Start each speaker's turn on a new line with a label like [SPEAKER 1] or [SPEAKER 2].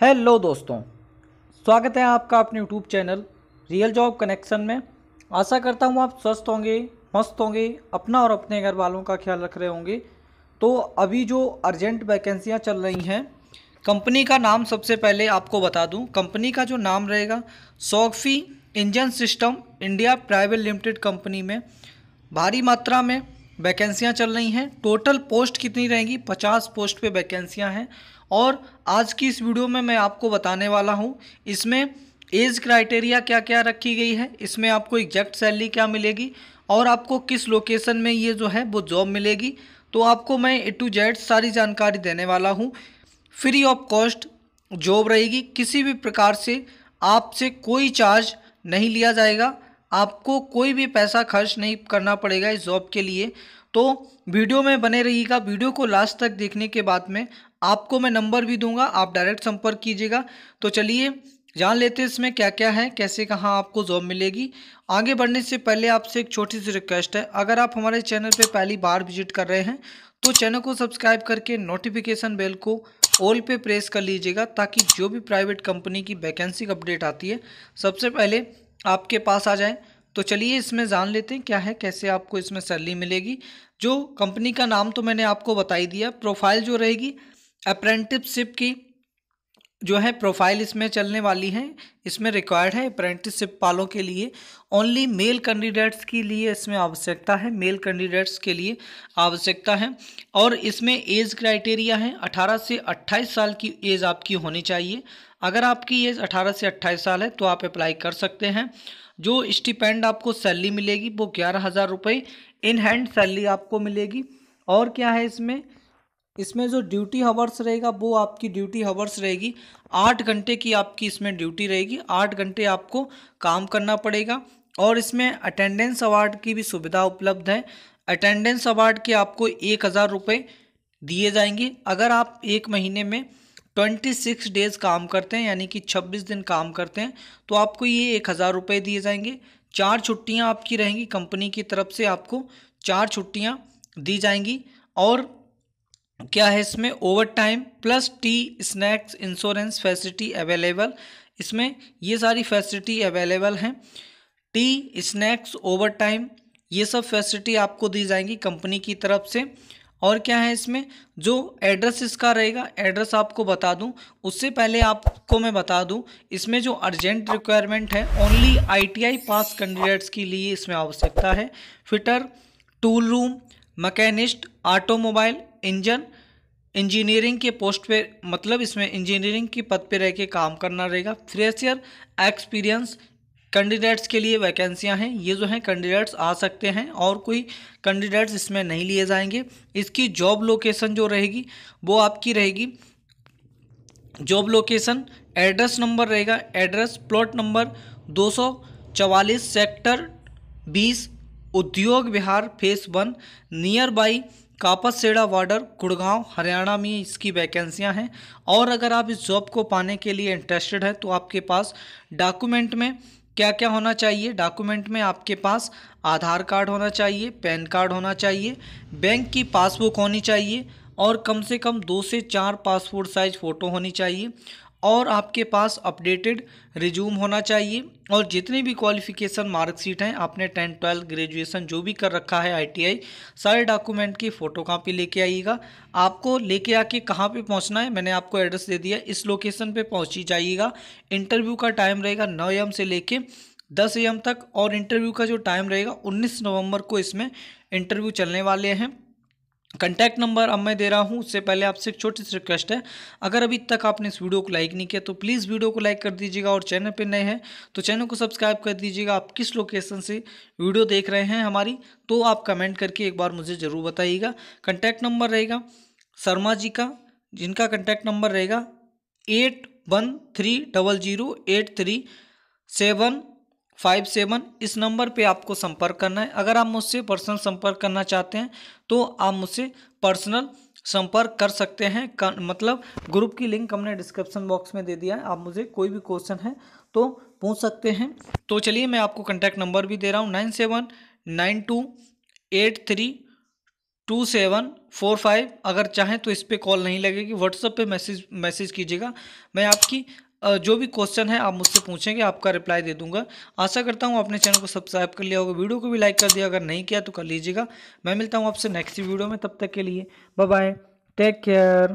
[SPEAKER 1] hello दोस्तों स्वागत है आपका अपने YouTube channel real job connection में आशा करता हूँ आप स्वस्थ होंगे मस्त होंगे अपना और अपने घर वालों का ख्याल रख रहे होंगे तो अभी जो अर्जेंट वैकेंसियाँ चल रही हैं कंपनी का नाम सबसे पहले आपको बता दूँ कंपनी का जो नाम रहेगा सॉफी engine system India private limited company में भारी मात्रा में वैकेंसियां चल रही हैं टोटल पोस्ट कितनी रहेंगी 50 पोस्ट पे वैकेंसियां हैं और आज की इस वीडियो में मैं आपको बताने वाला हूं इसमें एज क्राइटेरिया क्या क्या रखी गई है इसमें आपको एग्जैक्ट सैलरी क्या मिलेगी और आपको किस लोकेशन में ये जो है वो जॉब मिलेगी तो आपको मैं ए टू जेड सारी जानकारी देने वाला हूँ फ्री ऑफ कॉस्ट जॉब रहेगी किसी भी प्रकार से आपसे कोई चार्ज नहीं लिया जाएगा आपको कोई भी पैसा खर्च नहीं करना पड़ेगा इस जॉब के लिए तो वीडियो में बने रहिएगा वीडियो को लास्ट तक देखने के बाद में आपको मैं नंबर भी दूंगा आप डायरेक्ट संपर्क कीजिएगा तो चलिए जान लेते हैं इसमें क्या क्या है कैसे कहाँ आपको जॉब मिलेगी आगे बढ़ने से पहले आपसे एक छोटी सी रिक्वेस्ट है अगर आप हमारे चैनल पर पहली बार विजिट कर रहे हैं तो चैनल को सब्सक्राइब करके नोटिफिकेशन बेल को ऑल पे प्रेस कर लीजिएगा ताकि जो भी प्राइवेट कंपनी की वैकेंसी अपडेट आती है सबसे पहले आपके पास आ जाएँ तो चलिए इसमें जान लेते हैं क्या है कैसे आपको इसमें सैलरी मिलेगी जो कंपनी का नाम तो मैंने आपको बताई दिया प्रोफाइल जो रहेगी अप्रेंटिसशिप की जो है प्रोफाइल इसमें चलने वाली है इसमें रिक्वायर्ड है अप्रेंटिसशिप वालों के लिए ओनली मेल कैंडिडेट्स के लिए इसमें आवश्यकता है मेल कैंडिडेट्स के लिए आवश्यकता है और इसमें एज क्राइटेरिया है 18 से 28 साल की एज आपकी होनी चाहिए अगर आपकी एज 18 से 28 साल है तो आप अप्लाई कर सकते हैं जो स्टिपेंड आपको सैलरी मिलेगी वो ग्यारह हज़ार रुपये इन हैंड सैलरी आपको मिलेगी और क्या है इसमें इसमें जो ड्यूटी हवर्स रहेगा वो आपकी ड्यूटी हवर्स रहेगी आठ घंटे की आपकी इसमें ड्यूटी रहेगी आठ घंटे आपको काम करना पड़ेगा और इसमें अटेंडेंस अवार्ड की भी सुविधा उपलब्ध है अटेंडेंस अवार्ड के आपको एक हज़ार रुपये दिए जाएंगे अगर आप एक महीने में ट्वेंटी सिक्स डेज़ काम करते हैं यानी कि छब्बीस दिन काम करते हैं तो आपको ये एक हज़ार रुपये दिए जाएंगे चार छुट्टियां आपकी रहेंगी कंपनी की तरफ से आपको चार छुट्टियां दी जाएंगी और क्या है इसमें overtime plus tea snacks insurance facility available इसमें ये सारी फैसिलिटी अवेलेबल हैं टी स्नैक्स ओवर टाइम ये सब फैसिलिटी आपको दी जाएंगी कंपनी की तरफ से और क्या है इसमें जो एड्रेस इसका रहेगा एड्रेस आपको बता दूं उससे पहले आपको मैं बता दूं इसमें जो अर्जेंट रिक्वायरमेंट है ओनली आईटीआई पास कैंडिडेट्स के लिए इसमें आवश्यकता है fitter tool room machinist automobile engine engineering के पोस्ट पे मतलब इसमें इंजीनियरिंग की पद पे रह के काम करना रहेगा फ्रेशियर एक्सपीरियंस कैंडिडेट्स के लिए वैकेंसियां हैं ये जो हैं कैंडिडेट्स आ सकते हैं और कोई कैंडिडेट्स इसमें नहीं लिए जाएंगे इसकी जॉब लोकेशन जो रहेगी वो आपकी रहेगी जॉब लोकेशन एड्रेस नंबर रहेगा एड्रेस प्लॉट नंबर दो सेक्टर बीस Udyog Vihar phase one near बाई कापस सेड़ा वार्डर गुड़गांव हरियाणा में इसकी वैकेंसियां हैं और अगर आप इस जॉब को पाने के लिए इंटरेस्टेड हैं तो आपके पास डॉक्यूमेंट में क्या क्या होना चाहिए डॉक्यूमेंट में आपके पास आधार कार्ड होना चाहिए पैन कार्ड होना चाहिए बैंक की पासबुक होनी चाहिए और कम से कम दो से चार पासपोर्ट साइज फ़ोटो होनी चाहिए और आपके पास अपडेटेड रिज्यूम होना चाहिए और जितनी भी क्वालिफिकेशन मार्कशीट हैं आपने टेंथ ट्वेल्थ ग्रेजुएशन जो भी कर रखा है आईटीआई सारे डॉक्यूमेंट की फ़ोटो कापी लेके आइएगा आपको लेके आके कहाँ पे पहुँचना है मैंने आपको एड्रेस दे दिया इस लोकेशन पे पहुँच ही जाइएगा इंटरव्यू का टाइम रहेगा नौ एम से कर दस एम तक और इंटरव्यू का जो टाइम रहेगा उन्नीस नवम्बर को इसमें इंटरव्यू चलने वाले हैं कंटैक्ट नंबर अब मैं दे रहा हूँ उससे पहले आपसे एक छोटी सी रिक्वेस्ट है अगर अभी तक आपने इस वीडियो को लाइक नहीं किया तो प्लीज़ वीडियो को लाइक कर दीजिएगा और चैनल पे नए हैं तो चैनल को सब्सक्राइब कर दीजिएगा आप किस लोकेशन से वीडियो देख रहे हैं हमारी तो आप कमेंट करके एक बार मुझे ज़रूर बताइएगा कंटैक्ट नंबर रहेगा शर्मा जी का जिनका कंटैक्ट नंबर रहेगा eight one three double zero eight three seven five seven इस नंबर पे आपको संपर्क करना है अगर आप मुझसे पर्सनल संपर्क करना चाहते हैं तो आप मुझसे पर्सनल संपर्क कर सकते हैं कर, मतलब ग्रुप की लिंक हमने डिस्क्रिप्शन बॉक्स में दे दिया है आप मुझे कोई भी क्वेश्चन है तो पूछ सकते हैं तो चलिए मैं आपको कंटैक्ट नंबर भी दे रहा हूँ nine seven nine two eight three two seven four five अगर चाहें तो इस पर कॉल नहीं लगेगी व्हाट्सएप पे मैसेज मैसेज कीजिएगा मैं आपकी जो भी क्वेश्चन है आप मुझसे पूछेंगे आपका रिप्लाई दे दूंगा आशा करता हूँ आपने चैनल को सब्सक्राइब कर लिया होगा वीडियो को भी लाइक कर दिया अगर नहीं किया तो कर लीजिएगा मैं मिलता हूँ आपसे नेक्स्ट वीडियो में तब तक के लिए बाय टेक केयर